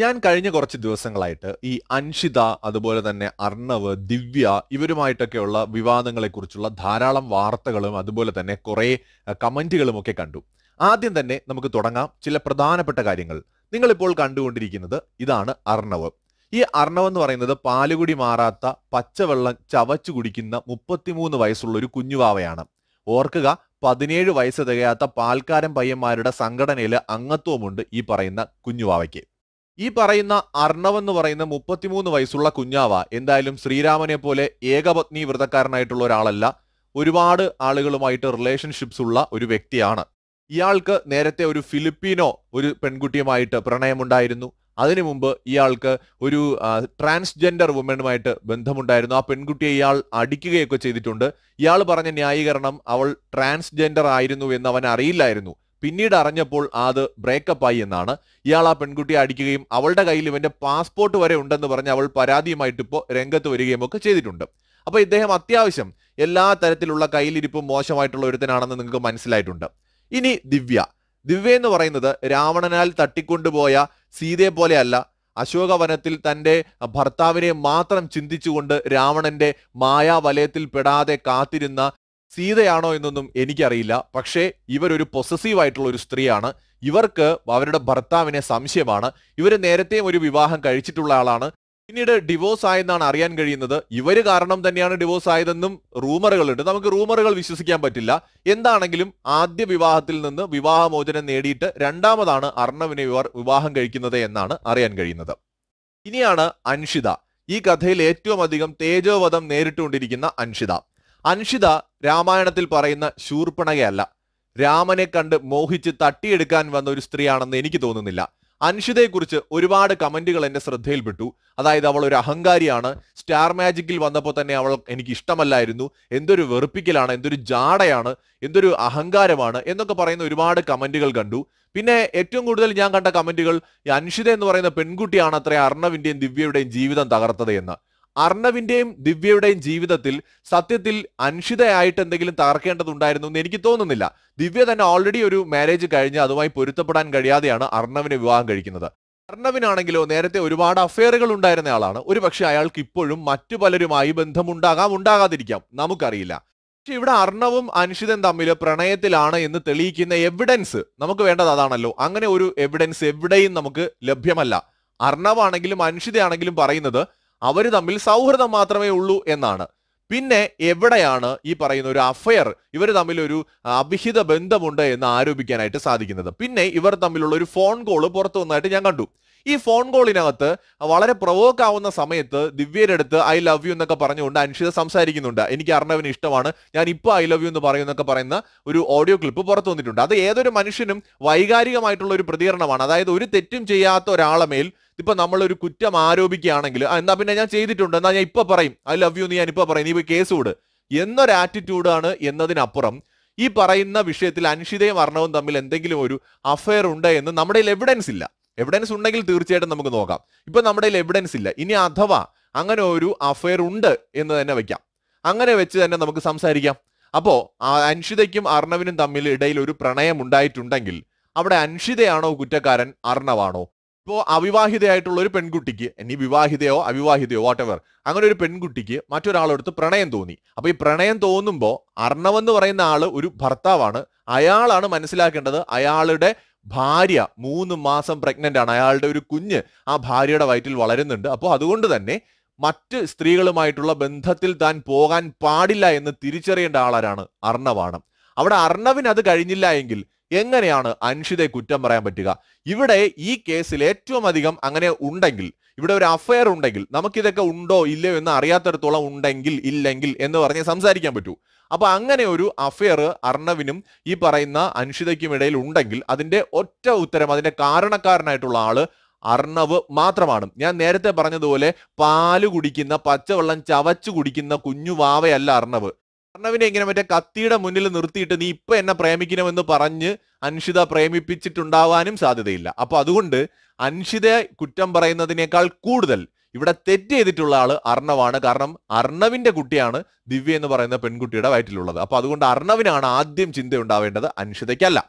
ഞാൻ കഴിഞ്ഞ കുറച്ച് ദിവസങ്ങളായിട്ട് ഈ അൻഷിത അതുപോലെ തന്നെ അർണവ് ദിവ്യ ഇവരുമായിട്ടൊക്കെയുള്ള വിവാദങ്ങളെക്കുറിച്ചുള്ള ധാരാളം വാർത്തകളും അതുപോലെ തന്നെ കുറേ കമൻറ്റുകളും ഒക്കെ കണ്ടു ആദ്യം തന്നെ നമുക്ക് തുടങ്ങാം ചില പ്രധാനപ്പെട്ട കാര്യങ്ങൾ നിങ്ങളിപ്പോൾ കണ്ടുകൊണ്ടിരിക്കുന്നത് ഇതാണ് അർണവ് ഈ അർണവ് എന്ന് പറയുന്നത് പാലുകുടി മാറാത്ത പച്ചവെള്ളം ചവച്ചു കുടിക്കുന്ന മുപ്പത്തിമൂന്ന് വയസ്സുള്ള ഒരു കുഞ്ഞുവാവയാണ് ഓർക്കുക പതിനേഴ് വയസ്സ് തികയാത്ത പാൽക്കാരൻ പയ്യന്മാരുടെ സംഘടനയിൽ അംഗത്വമുണ്ട് ഈ പറയുന്ന കുഞ്ഞുവാവയ്ക്ക് ഈ പറയുന്ന അർണവ് എന്ന് പറയുന്ന മുപ്പത്തിമൂന്ന് വയസ്സുള്ള കുഞ്ഞാവ എന്തായാലും ശ്രീരാമനെ പോലെ ഏകപത്നി വ്രതക്കാരനായിട്ടുള്ള ഒരാളല്ല ഒരുപാട് ആളുകളുമായിട്ട് റിലേഷൻഷിപ്സ് ഉള്ള ഒരു വ്യക്തിയാണ് ഇയാൾക്ക് നേരത്തെ ഒരു ഫിലിപ്പീനോ ഒരു പെൺകുട്ടിയുമായിട്ട് പ്രണയമുണ്ടായിരുന്നു അതിനു മുമ്പ് ഇയാൾക്ക് ഒരു ട്രാൻസ്ജെൻഡർ വുമണുമായിട്ട് ബന്ധമുണ്ടായിരുന്നു ആ പെൺകുട്ടിയെ ഇയാൾ അടിക്കുകയൊക്കെ ചെയ്തിട്ടുണ്ട് ഇയാൾ പറഞ്ഞ ന്യായീകരണം അവൾ ട്രാൻസ്ജെൻഡർ ആയിരുന്നു എന്ന് അവൻ അറിയില്ലായിരുന്നു പിന്നീട് അറിഞ്ഞപ്പോൾ അത് ബ്രേക്കപ്പ് ആയി എന്നാണ് ഇയാൾ ആ പെൺകുട്ടിയെ അടിക്കുകയും അവളുടെ കയ്യിൽ ഇവന്റെ പാസ്പോർട്ട് വരെ ഉണ്ടെന്ന് പറഞ്ഞ് അവൾ പരാതിയുമായിട്ട് ഇപ്പോൾ രംഗത്ത് വരികയും ഒക്കെ ചെയ്തിട്ടുണ്ട് അപ്പോൾ ഇദ്ദേഹം അത്യാവശ്യം എല്ലാ തരത്തിലുള്ള കയ്യിലിരിപ്പും മോശമായിട്ടുള്ള ഒരുത്തനാണെന്ന് നിങ്ങൾക്ക് മനസ്സിലായിട്ടുണ്ട് ഇനി ദിവ്യ ദിവ്യ എന്ന് പറയുന്നത് രാവണനാൽ തട്ടിക്കൊണ്ടുപോയ സീതയെ പോലെയല്ല അശോകവനത്തിൽ തൻ്റെ ഭർത്താവിനെ മാത്രം ചിന്തിച്ചുകൊണ്ട് രാവണന്റെ മായാവലയത്തിൽ പെടാതെ കാത്തിരുന്ന സീതയാണോ എന്നൊന്നും എനിക്കറിയില്ല പക്ഷേ ഇവരൊരു പൊസസീവ് ആയിട്ടുള്ള ഒരു സ്ത്രീയാണ് ഇവർക്ക് അവരുടെ ഭർത്താവിനെ സംശയമാണ് ഇവർ നേരത്തെയും ഒരു വിവാഹം കഴിച്ചിട്ടുള്ള ആളാണ് പിന്നീട് ഡിവോഴ്സ് ആയെന്നാണ് അറിയാൻ കഴിയുന്നത് ഇവര് കാരണം തന്നെയാണ് ഡിവോഴ്സ് ആയതെന്നും റൂമറുകളുണ്ട് നമുക്ക് റൂമറുകൾ വിശ്വസിക്കാൻ പറ്റില്ല എന്താണെങ്കിലും ആദ്യ വിവാഹത്തിൽ നിന്ന് വിവാഹമോചനം നേടിയിട്ട് രണ്ടാമതാണ് അർണവിനെ വിവാഹം കഴിക്കുന്നത് എന്നാണ് അറിയാൻ കഴിയുന്നത് ഇനിയാണ് അൻഷിത ഈ കഥയിൽ ഏറ്റവും അധികം തേജോവധം നേരിട്ടുകൊണ്ടിരിക്കുന്ന അൻഷിത അൻഷിത രാമായണത്തിൽ പറയുന്ന ശൂർപ്പണകയല്ല രാമനെ കണ്ട് മോഹിച്ച് തട്ടിയെടുക്കാൻ വന്ന ഒരു സ്ത്രീയാണെന്ന് എനിക്ക് തോന്നുന്നില്ല അൻഷിതയെക്കുറിച്ച് ഒരുപാട് കമന്റുകൾ എൻ്റെ ശ്രദ്ധയിൽപ്പെട്ടു അതായത് അവൾ ഒരു അഹങ്കാരിയാണ് സ്റ്റാർ മാജിക്കിൽ വന്നപ്പോൾ തന്നെ അവൾ എനിക്ക് ഇഷ്ടമല്ലായിരുന്നു എന്തൊരു വെറുപ്പിക്കലാണ് എന്തൊരു ജാടയാണ് എന്തൊരു അഹങ്കാരമാണ് എന്നൊക്കെ പറയുന്ന ഒരുപാട് കമന്റുകൾ കണ്ടു പിന്നെ ഏറ്റവും കൂടുതൽ ഞാൻ കണ്ട കമന്റുകൾ ഈ അൻഷിത എന്ന് പറയുന്ന പെൺകുട്ടിയാണ് അത്ര അർണവിൻ്റെയും ദിവ്യയുടെയും ജീവിതം തകർത്തത് എന്ന് അർണവിന്റെയും ദിവ്യയുടെയും ജീവിതത്തിൽ സത്യത്തിൽ അനുഷിതയായിട്ട് എന്തെങ്കിലും തകർക്കേണ്ടതുണ്ടായിരുന്നു എന്ന് എനിക്ക് തോന്നുന്നില്ല ദിവ്യ തന്നെ ഓൾറെഡി ഒരു മാരേജ് കഴിഞ്ഞ് അതുമായി പൊരുത്തപ്പെടാൻ കഴിയാതെയാണ് അർണവിനെ വിവാഹം കഴിക്കുന്നത് അർണവിനാണെങ്കിലോ നേരത്തെ ഒരുപാട് അഫെയറുകൾ ഉണ്ടായിരുന്ന ആളാണ് ഒരുപക്ഷെ അയാൾക്ക് ഇപ്പോഴും മറ്റു പലരുമായി ബന്ധമുണ്ടാകാം ഉണ്ടാകാതിരിക്കാം നമുക്കറിയില്ല പക്ഷെ ഇവിടെ അർണവും അൻഷിതൻ തമ്മിൽ പ്രണയത്തിലാണ് എന്ന് തെളിയിക്കുന്ന എവിഡൻസ് നമുക്ക് വേണ്ടത് അതാണല്ലോ അങ്ങനെ ഒരു എവിഡൻസ് എവിടെയും നമുക്ക് ലഭ്യമല്ല അർണവാണെങ്കിലും അനുഷിതയാണെങ്കിലും പറയുന്നത് അവർ തമ്മിൽ സൗഹൃദം മാത്രമേ ഉള്ളൂ എന്നാണ് പിന്നെ എവിടെയാണ് ഈ പറയുന്ന ഒരു അഫയർ ഇവർ തമ്മിൽ ഒരു അഭിഹിത ബന്ധമുണ്ട് എന്ന് ആരോപിക്കാനായിട്ട് സാധിക്കുന്നത് പിന്നെ ഇവർ തമ്മിലുള്ള ഒരു ഫോൺ കോൾ പുറത്തു വന്നതായിട്ട് ഞാൻ കണ്ടു ഈ ഫോൺ കോളിനകത്ത് വളരെ പ്രൊവോക്ക് ആവുന്ന സമയത്ത് ദിവ്യയുടെ അടുത്ത് ഐ ലവ് യു എന്നൊക്കെ പറഞ്ഞുകൊണ്ട് അനുഷിത സംസാരിക്കുന്നുണ്ട് എനിക്ക് അർണവിന് ഇഷ്ടമാണ് ഞാൻ ഇപ്പോൾ ഐ ലവ് യു എന്ന് പറയുന്നൊക്കെ പറയുന്ന ഒരു ഓഡിയോ ക്ലിപ്പ് പുറത്തു വന്നിട്ടുണ്ട് അത് ഏതൊരു മനുഷ്യനും വൈകാരികമായിട്ടുള്ള ഒരു പ്രതികരണമാണ് അതായത് ഒരു തെറ്റും ചെയ്യാത്ത ഒരാളെ മേൽ ഇപ്പൊ നമ്മളൊരു കുറ്റം ആരോപിക്കുകയാണെങ്കിൽ എന്നാ പിന്നെ ഞാൻ ചെയ്തിട്ടുണ്ട് എന്നാ ഞാൻ ഇപ്പൊ പറയും ഐ ലവ് യു നീ ഞാൻ ഇപ്പൊ പറയും നീ ഇപ്പൊ കേസ് വിട് എന്നൊരു ആറ്റിറ്റ്യൂഡാണ് എന്നതിനപ്പുറം ഈ പറയുന്ന വിഷയത്തിൽ അൻഷിതയും വർണ്ണവും തമ്മിൽ എന്തെങ്കിലും ഒരു അഫയർ ഉണ്ട് എന്ന് നമ്മുടെ എവിഡൻസ് ഇല്ല എവിഡൻസ് ഉണ്ടെങ്കിൽ തീർച്ചയായിട്ടും നമുക്ക് നോക്കാം ഇപ്പൊ നമ്മുടെ എവിഡൻസ് ഇല്ല ഇനി അഥവാ അങ്ങനെ ഒരു അഫയർ ഉണ്ട് എന്ന് തന്നെ വെക്കാം അങ്ങനെ വെച്ച് തന്നെ നമുക്ക് സംസാരിക്കാം അപ്പോൾ അൻഷിതയ്ക്കും അർണവിനും തമ്മിൽ ഇടയിൽ ഒരു പ്രണയം ഉണ്ടായിട്ടുണ്ടെങ്കിൽ അവിടെ അൻഷിതയാണോ കുറ്റക്കാരൻ അർണവാണോ ഇപ്പോൾ അവിവാഹിതയായിട്ടുള്ള ഒരു പെൺകുട്ടിക്ക് ഇനി വിവാഹിതയോ അവിവാഹിതയോ എവർ അങ്ങനെ ഒരു പെൺകുട്ടിക്ക് മറ്റൊരാളെടുത്ത് പ്രണയം തോന്നി അപ്പൊ ഈ പ്രണയം തോന്നുമ്പോൾ അർണവ് എന്ന് പറയുന്ന ആള് ഒരു ഭർത്താവാണ് അയാളാണ് മനസ്സിലാക്കേണ്ടത് അയാളുടെ ഭാര്യ മൂന്ന് മാസം പ്രഗ്നന്റ് ആണ് അയാളുടെ ഒരു കുഞ്ഞ് ആ ഭാര്യയുടെ വയറ്റിൽ വളരുന്നുണ്ട് അപ്പോൾ അതുകൊണ്ട് തന്നെ മറ്റ് സ്ത്രീകളുമായിട്ടുള്ള ബന്ധത്തിൽ താൻ പോകാൻ പാടില്ല എന്ന് തിരിച്ചറിയേണ്ട ആളാരാണ് അർണവാണ് അവിടെ അർണവിന് അത് കഴിഞ്ഞില്ല എങ്കിൽ എങ്ങനെയാണ് അൻഷിതെ കുറ്റം പറയാൻ പറ്റുക ഇവിടെ ഈ കേസിൽ ഏറ്റവും അധികം അങ്ങനെ ഉണ്ടെങ്കിൽ ഇവിടെ ഒരു അഫയർ ഉണ്ടെങ്കിൽ നമുക്കിതൊക്കെ ഉണ്ടോ ഇല്ലയോ എന്ന് അറിയാത്തടത്തോളം ഉണ്ടെങ്കിൽ ഇല്ലെങ്കിൽ എന്ന് പറഞ്ഞ് സംസാരിക്കാൻ പറ്റൂ അപ്പൊ അങ്ങനെ ഒരു അഫയർ അർണവിനും ഈ പറയുന്ന അൻഷിതയ്ക്കും ഇടയിൽ ഉണ്ടെങ്കിൽ അതിന്റെ ഒറ്റ ഉത്തരം അതിന്റെ കാരണക്കാരനായിട്ടുള്ള ആള് അർണവ് മാത്രമാണ് ഞാൻ നേരത്തെ പറഞ്ഞതുപോലെ പാല് കുടിക്കുന്ന പച്ചവെള്ളം ചവച്ചു കുടിക്കുന്ന കുഞ്ഞു വാവയല്ല അർണവ് അർണവിനെ ഇങ്ങനെ മറ്റേ കത്തിയുടെ മുന്നിൽ നിർത്തിയിട്ട് നീ ഇപ്പൊ എന്നെ പ്രേമിക്കണമെന്ന് പറഞ്ഞ് അൻഷിത പ്രേമിപ്പിച്ചിട്ടുണ്ടാവാനും സാധ്യതയില്ല അപ്പൊ അതുകൊണ്ട് അൻഷിത കുറ്റം പറയുന്നതിനേക്കാൾ കൂടുതൽ ഇവിടെ തെറ്റ് ചെയ്തിട്ടുള്ള ആള് അർണവാണ് കാരണം അർണവിന്റെ കുട്ടിയാണ് ദിവ്യ എന്ന് പറയുന്ന പെൺകുട്ടിയുടെ വയറ്റിലുള്ളത് അപ്പൊ അതുകൊണ്ട് അർണവിനാണ് ആദ്യം ചിന്ത ഉണ്ടാവേണ്ടത് അൻഷിതയ്ക്കല്ല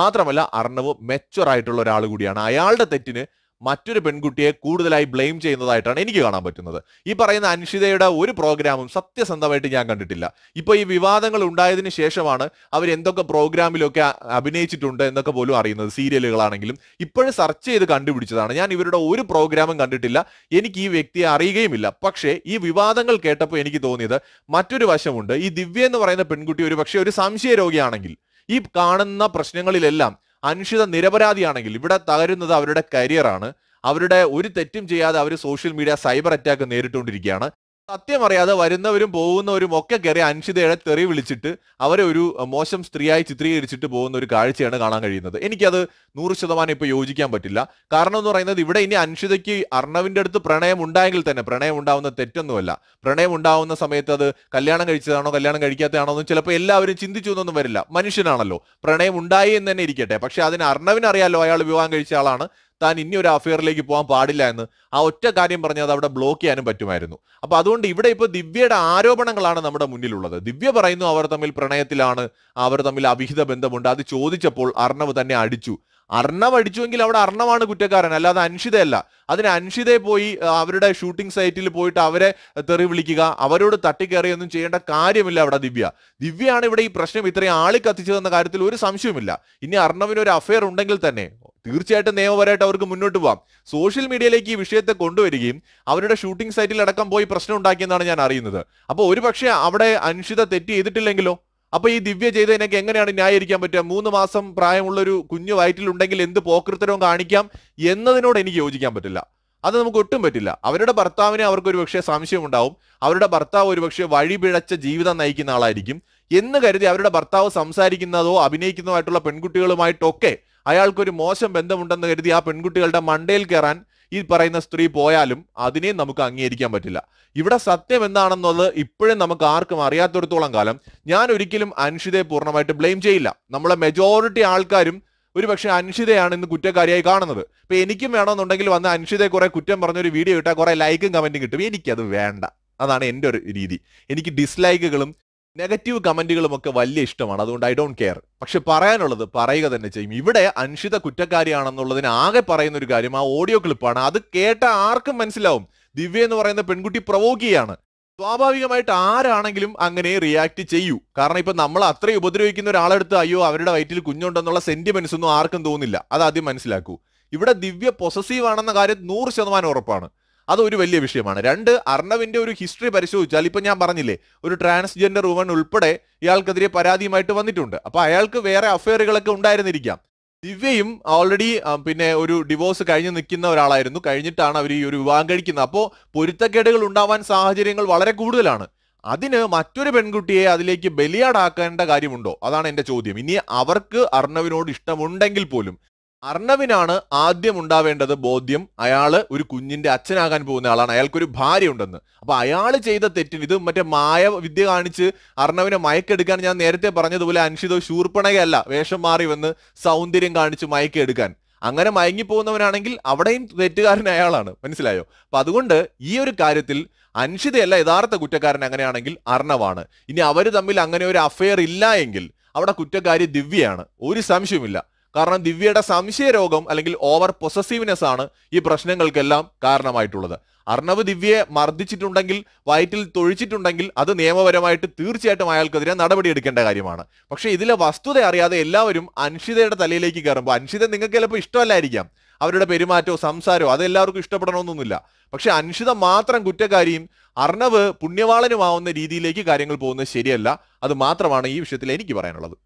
മാത്രമല്ല അർണവ് മെച്ചുവർ ആയിട്ടുള്ള ഒരാൾ കൂടിയാണ് അയാളുടെ തെറ്റിന് മറ്റൊരു പെൺകുട്ടിയെ കൂടുതലായി ബ്ലെയിം ചെയ്യുന്നതായിട്ടാണ് എനിക്ക് കാണാൻ പറ്റുന്നത് ഈ പറയുന്ന അനിഷിതയുടെ ഒരു പ്രോഗ്രാമും സത്യസന്ധമായിട്ട് ഞാൻ കണ്ടിട്ടില്ല ഇപ്പോൾ ഈ വിവാദങ്ങൾ ഉണ്ടായതിനു ശേഷമാണ് അവർ എന്തൊക്കെ പ്രോഗ്രാമിലൊക്കെ അഭിനയിച്ചിട്ടുണ്ട് എന്നൊക്കെ പോലും അറിയുന്നത് സീരിയലുകളാണെങ്കിലും ഇപ്പോഴും സർച്ച് ചെയ്ത് കണ്ടുപിടിച്ചതാണ് ഞാൻ ഇവരുടെ ഒരു പ്രോഗ്രാമും കണ്ടിട്ടില്ല എനിക്ക് ഈ വ്യക്തിയെ അറിയുകയുമില്ല പക്ഷേ ഈ വിവാദങ്ങൾ കേട്ടപ്പോൾ എനിക്ക് തോന്നിയത് മറ്റൊരു വശമുണ്ട് ഈ ദിവ്യ എന്ന് പറയുന്ന പെൺകുട്ടി ഒരു പക്ഷേ ഒരു സംശയ രോഗിയാണെങ്കിൽ ഈ കാണുന്ന പ്രശ്നങ്ങളിലെല്ലാം അനുഷിത നിരപരാധിയാണെങ്കിൽ ഇവിടെ തകരുന്നത് അവരുടെ കരിയറാണ് അവരുടെ ഒരു തെറ്റും ചെയ്യാതെ അവർ സോഷ്യൽ മീഡിയ സൈബർ അറ്റാക്ക് നേരിട്ടുകൊണ്ടിരിക്കുകയാണ് സത്യം അറിയാതെ വരുന്നവരും പോകുന്നവരും ഒക്കെ കയറി അനുഷിതയുടെ തെറി വിളിച്ചിട്ട് അവരെ ഒരു മോശം സ്ത്രീയായി ചിത്രീകരിച്ചിട്ട് പോകുന്ന ഒരു കാഴ്ചയാണ് കാണാൻ കഴിയുന്നത് എനിക്കത് നൂറ് ശതമാനം ഇപ്പൊ യോജിക്കാൻ പറ്റില്ല കാരണം എന്ന് പറയുന്നത് ഇവിടെ ഇനി അനുഷിതയ്ക്ക് അർണവിന്റെ അടുത്ത് പ്രണയം ഉണ്ടായെങ്കിൽ തന്നെ പ്രണയം ഉണ്ടാവുന്ന തെറ്റൊന്നുമല്ല പ്രണയം ഉണ്ടാവുന്ന സമയത്ത് അത് കല്യാണം കഴിച്ചതാണോ കല്യാണം കഴിക്കാത്തതാണോ എന്ന് ചിലപ്പോൾ എല്ലാവരും ചിന്തിച്ചു എന്നൊന്നും വരില്ല മനുഷ്യനാണല്ലോ പ്രണയം ഉണ്ടായി എന്ന് തന്നെ ഇരിക്കട്ടെ പക്ഷെ അതിന് അർണവിനറിയാലോ അയാൾ വിവാഹം കഴിച്ച ആളാണ് താൻ ഇനി ഒരു അഫെയറിലേക്ക് പോകാൻ പാടില്ല എന്ന് ആ ഒറ്റ കാര്യം പറഞ്ഞാൽ അത് അവിടെ ബ്ലോക്ക് ചെയ്യാനും പറ്റുമായിരുന്നു അപ്പൊ അതുകൊണ്ട് ഇവിടെ ഇപ്പൊ ദിവ്യയുടെ ആരോപണങ്ങളാണ് നമ്മുടെ മുന്നിലുള്ളത് ദിവ്യ പറയുന്നു അവർ തമ്മിൽ പ്രണയത്തിലാണ് അവർ തമ്മിൽ അവിഹിത ബന്ധമുണ്ട് അത് ചോദിച്ചപ്പോൾ അർണവ് തന്നെ അടിച്ചു അർണവ് അടിച്ചുവെങ്കിൽ അവിടെ അർണവാണ് കുറ്റക്കാരൻ അല്ലാതെ അൻഷിതയല്ല അതിന് അൻഷിതയെ പോയി അവരുടെ ഷൂട്ടിംഗ് സൈറ്റിൽ പോയിട്ട് അവരെ തെറി വിളിക്കുക അവരോട് തട്ടിക്കേറിയൊന്നും ചെയ്യേണ്ട കാര്യമില്ല അവിടെ ദിവ്യ ദിവ്യയാണ് ഇവിടെ ഈ പ്രശ്നം ഇത്രയും ആളി കത്തിച്ചതെന്ന കാര്യത്തിൽ ഒരു സംശയവുമില്ല ഇനി അർണവിന് ഒരു അഫയർ ഉണ്ടെങ്കിൽ തന്നെ തീർച്ചയായിട്ടും നിയമപരമായിട്ട് അവർക്ക് മുന്നോട്ട് പോവാം സോഷ്യൽ മീഡിയയിലേക്ക് ഈ വിഷയത്തെ കൊണ്ടുവരികയും അവരുടെ ഷൂട്ടിംഗ് സൈറ്റിൽ അടക്കം പോയി പ്രശ്നം ഉണ്ടാക്കിയെന്നാണ് ഞാൻ അറിയുന്നത് അപ്പോൾ ഒരുപക്ഷെ അവിടെ അനുഷിത തെറ്റ് ചെയ്തിട്ടില്ലെങ്കിലോ അപ്പൊ ഈ ദിവ്യ ചെയ്തതിനൊക്കെ എങ്ങനെയാണ് ന്യായീകരിക്കാൻ പറ്റുക മൂന്ന് മാസം പ്രായമുള്ള ഒരു കുഞ്ഞു വയറ്റിലുണ്ടെങ്കിൽ എന്ത് പോക്കൃത്തരവും കാണിക്കാം എന്നതിനോട് എനിക്ക് യോജിക്കാൻ പറ്റില്ല അത് നമുക്ക് ഒട്ടും പറ്റില്ല അവരുടെ ഭർത്താവിനെ അവർക്ക് ഒരുപക്ഷെ സംശയം ഉണ്ടാവും അവരുടെ ഭർത്താവ് ഒരുപക്ഷെ വഴിപിഴച്ച ജീവിതം നയിക്കുന്ന ആളായിരിക്കും എന്ന് കരുതി അവരുടെ ഭർത്താവ് സംസാരിക്കുന്നതോ അഭിനയിക്കുന്നതോ പെൺകുട്ടികളുമായിട്ടൊക്കെ അയാൾക്കൊരു മോശം ബന്ധമുണ്ടെന്ന് കരുതി ആ പെൺകുട്ടികളുടെ മണ്ടയിൽ കയറാൻ ഈ പറയുന്ന സ്ത്രീ പോയാലും അതിനെയും നമുക്ക് അംഗീകരിക്കാൻ പറ്റില്ല ഇവിടെ സത്യം എന്താണെന്നുള്ളത് ഇപ്പോഴും നമുക്ക് ആർക്കും അറിയാത്തടത്തോളം കാലം ഞാൻ ഒരിക്കലും അനുഷിതയെ പൂർണ്ണമായിട്ട് ബ്ലെയിം ചെയ്യില്ല നമ്മളെ മെജോറിറ്റി ആൾക്കാരും ഒരു പക്ഷേ അനുഷിതയാണ് ഇന്ന് കുറ്റക്കാരിയായി കാണുന്നത് ഇപ്പൊ എനിക്കും വേണമെന്നുണ്ടെങ്കിൽ വന്ന് അനുഷിതയെ കുറെ കുറ്റം പറഞ്ഞൊരു ഒരു വീഡിയോ ഇട്ടാൽ കുറെ ലൈക്കും കമന്റും കിട്ടും എനിക്കത് വേണ്ട അതാണ് എൻ്റെ ഒരു രീതി എനിക്ക് ഡിസ്ലൈക്കുകളും നെഗറ്റീവ് കമന്റുകളും ഒക്കെ വലിയ ഇഷ്ടമാണ് അതുകൊണ്ട് ഐ ഡോണ്ട് കെയർ പക്ഷെ പറയാനുള്ളത് പറയുക തന്നെ ചെയ്യും ഇവിടെ അൻഷിത കുറ്റക്കാരിയാണെന്നുള്ളതിന് ആകെ പറയുന്ന ഒരു കാര്യം ആ ഓഡിയോ ക്ലിപ്പാണ് അത് കേട്ട ആർക്കും മനസ്സിലാവും ദിവ്യ എന്ന് പറയുന്ന പെൺകുട്ടി പ്രവോക്കിയാണ് സ്വാഭാവികമായിട്ട് ആരാണെങ്കിലും അങ്ങനെ റിയാക്ട് ചെയ്യൂ കാരണം ഇപ്പം നമ്മൾ അത്രയും ഉപദ്രവിക്കുന്ന ഒരാളെടുത്ത് അയ്യോ അവരുടെ വയറ്റിൽ കുഞ്ഞുണ്ടെന്നുള്ള സെന്റിമെന്റ്സ് ഒന്നും ആർക്കും തോന്നില്ല അത് ആദ്യം മനസ്സിലാക്കൂ ഇവിടെ ദിവ്യ പൊസസീവ് ആണെന്ന കാര്യം നൂറ് ശതമാനം ഉറപ്പാണ് അതൊരു വലിയ വിഷയമാണ് രണ്ട് അർണവിന്റെ ഒരു ഹിസ്റ്ററി പരിശോധിച്ചാൽ ഇപ്പൊ ഞാൻ പറഞ്ഞില്ലേ ഒരു ട്രാൻസ്ജെൻഡർ വുമൺ ഉൾപ്പെടെ ഇയാൾക്കെതിരെ പരാതിയുമായിട്ട് വന്നിട്ടുണ്ട് അപ്പൊ അയാൾക്ക് വേറെ അഫയറുകളൊക്കെ ഉണ്ടായിരുന്നിരിക്കാം ദിവ്യയും ഓൾറെഡി പിന്നെ ഒരു ഡിവോഴ്സ് കഴിഞ്ഞ് നിൽക്കുന്ന ഒരാളായിരുന്നു കഴിഞ്ഞിട്ടാണ് അവർ ഈ ഒരു വിവാഹം കഴിക്കുന്നത് അപ്പോൾ പൊരുത്തക്കേടുകൾ ഉണ്ടാവാൻ സാഹചര്യങ്ങൾ വളരെ കൂടുതലാണ് അതിന് മറ്റൊരു പെൺകുട്ടിയെ അതിലേക്ക് ബലിയാടാക്കേണ്ട കാര്യമുണ്ടോ അതാണ് എൻ്റെ ചോദ്യം ഇനി അവർക്ക് അർണവിനോട് ഇഷ്ടമുണ്ടെങ്കിൽ പോലും അർണവിനാണ് ആദ്യം ഉണ്ടാവേണ്ടത് ബോധ്യം അയാൾ ഒരു കുഞ്ഞിന്റെ അച്ഛനാകാൻ പോകുന്ന ആളാണ് അയാൾക്കൊരു ഭാര്യ ഉണ്ടെന്ന് അപ്പൊ അയാൾ ചെയ്ത തെറ്റിന് ഇത് മറ്റേ മായ വിദ്യ കാണിച്ച് അർണവിനെ മയക്കെടുക്കാൻ ഞാൻ നേരത്തെ പറഞ്ഞതുപോലെ അൻഷിതോ ശൂർപ്പണകയല്ല വേഷം മാറി വന്ന് സൗന്ദര്യം കാണിച്ച് മയക്കെടുക്കാൻ അങ്ങനെ മയങ്ങി പോകുന്നവനാണെങ്കിൽ അവിടെയും തെറ്റുകാരൻ അയാളാണ് മനസ്സിലായോ അപ്പൊ അതുകൊണ്ട് ഈ ഒരു കാര്യത്തിൽ അനുഷിതയല്ല യഥാർത്ഥ കുറ്റക്കാരൻ അങ്ങനെയാണെങ്കിൽ അർണവാണ് ഇനി അവര് തമ്മിൽ അങ്ങനെ ഒരു അഫയർ ഇല്ല എങ്കിൽ അവിടെ കുറ്റക്കാരി ദിവ്യയാണ് ഒരു സംശയമില്ല കാരണം ദിവ്യയുടെ സംശയരോഗം അല്ലെങ്കിൽ ഓവർ പൊസസീവ്നെസ് ആണ് ഈ പ്രശ്നങ്ങൾക്കെല്ലാം കാരണമായിട്ടുള്ളത് അർണവ് ദിവ്യയെ മർദ്ദിച്ചിട്ടുണ്ടെങ്കിൽ വയറ്റിൽ തൊഴിച്ചിട്ടുണ്ടെങ്കിൽ അത് നിയമപരമായിട്ട് തീർച്ചയായിട്ടും അയാൾക്കെതിരെ നടപടിയെടുക്കേണ്ട കാര്യമാണ് പക്ഷേ ഇതിലെ വസ്തുത അറിയാതെ എല്ലാവരും അൻഷിതയുടെ തലയിലേക്ക് കയറുമ്പോൾ അൻഷിത നിങ്ങൾക്ക് ചിലപ്പോൾ ഇഷ്ടമല്ലായിരിക്കാം അവരുടെ പെരുമാറ്റമോ സംസാരമോ അതെല്ലാവർക്കും ഇഷ്ടപ്പെടണമെന്നൊന്നുമില്ല പക്ഷെ അൻഷിത മാത്രം കുറ്റക്കാരിയും അർണവ് പുണ്യവാളനുമാവുന്ന രീതിയിലേക്ക് കാര്യങ്ങൾ പോകുന്നത് ശരിയല്ല അത് മാത്രമാണ് ഈ വിഷയത്തിൽ എനിക്ക് പറയാനുള്ളത്